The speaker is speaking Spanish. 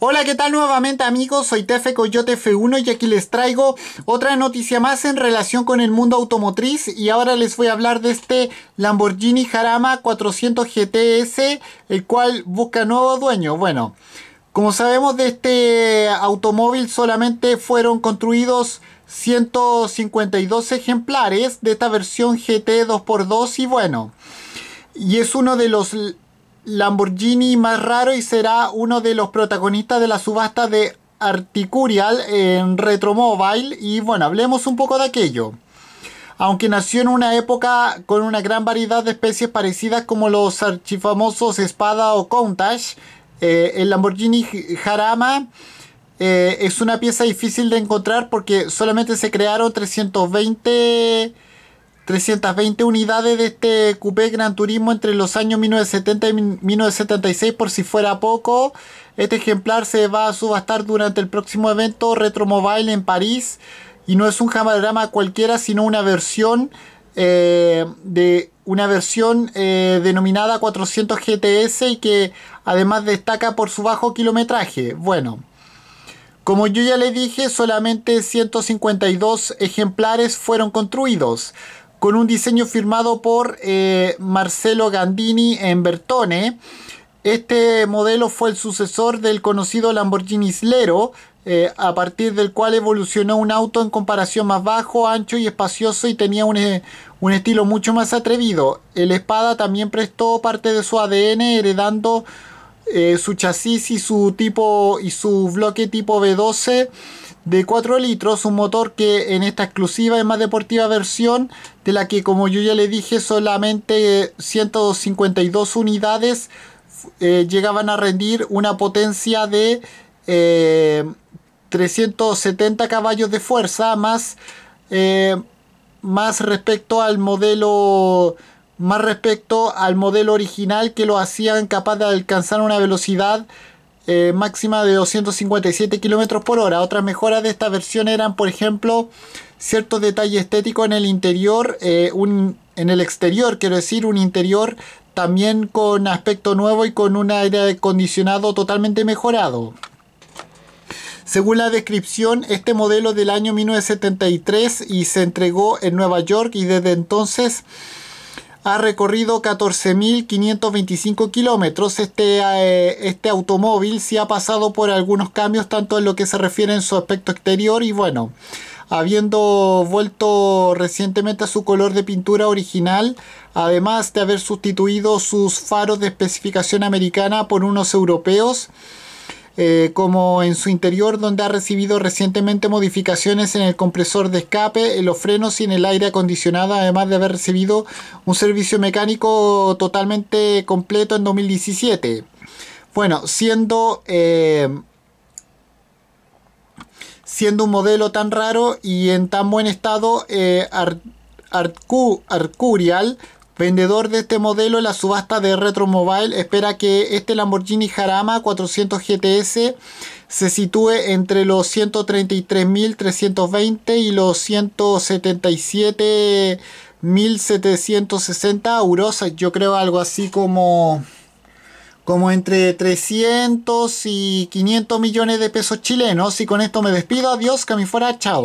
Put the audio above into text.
Hola, ¿qué tal nuevamente amigos? Soy Tefe Coyote F1 y aquí les traigo otra noticia más en relación con el mundo automotriz y ahora les voy a hablar de este Lamborghini Jarama 400 GTS, el cual busca nuevo dueño. Bueno, como sabemos de este automóvil solamente fueron construidos 152 ejemplares de esta versión GT 2x2 y bueno, y es uno de los Lamborghini más raro y será uno de los protagonistas de la subasta de Articurial en Retromobile y bueno, hablemos un poco de aquello. Aunque nació en una época con una gran variedad de especies parecidas como los archifamosos espada o countach, eh, el Lamborghini Jarama eh, es una pieza difícil de encontrar porque solamente se crearon 320 320 unidades de este coupé Gran Turismo entre los años 1970 y 1976 por si fuera poco. Este ejemplar se va a subastar durante el próximo evento Retromobile en París y no es un jamalrama cualquiera sino una versión eh, de una versión eh, denominada 400 GTS y que además destaca por su bajo kilometraje. Bueno, como yo ya le dije, solamente 152 ejemplares fueron construidos con un diseño firmado por eh, Marcelo Gandini en Bertone. Este modelo fue el sucesor del conocido Lamborghini Islero, eh, a partir del cual evolucionó un auto en comparación más bajo, ancho y espacioso y tenía un, eh, un estilo mucho más atrevido. El Espada también prestó parte de su ADN heredando eh, su chasis y su tipo y su bloque tipo B12 de 4 litros, un motor que en esta exclusiva y más deportiva versión, de la que como yo ya le dije solamente 152 unidades eh, llegaban a rendir una potencia de 370 eh, caballos de fuerza más, más respecto al modelo más respecto al modelo original que lo hacían capaz de alcanzar una velocidad eh, máxima de 257 km por hora. Otras mejoras de esta versión eran, por ejemplo, ciertos detalles estéticos en el interior, eh, un, en el exterior, quiero decir, un interior también con aspecto nuevo y con un aire acondicionado totalmente mejorado. Según la descripción, este modelo del año 1973 y se entregó en Nueva York y desde entonces ha recorrido 14.525 kilómetros. Este, eh, este automóvil si ha pasado por algunos cambios, tanto en lo que se refiere en su aspecto exterior y bueno, habiendo vuelto recientemente a su color de pintura original, además de haber sustituido sus faros de especificación americana por unos europeos. Eh, como en su interior donde ha recibido recientemente modificaciones en el compresor de escape, en los frenos y en el aire acondicionado, además de haber recibido un servicio mecánico totalmente completo en 2017. Bueno, siendo... Eh, siendo un modelo tan raro y en tan buen estado, eh, Arcurial Vendedor de este modelo en la subasta de Retro Mobile espera que este Lamborghini Jarama 400 GTS se sitúe entre los 133.320 y los 177.760 euros. Yo creo algo así como, como entre 300 y 500 millones de pesos chilenos. Y con esto me despido. Adiós, que fuera. Chao.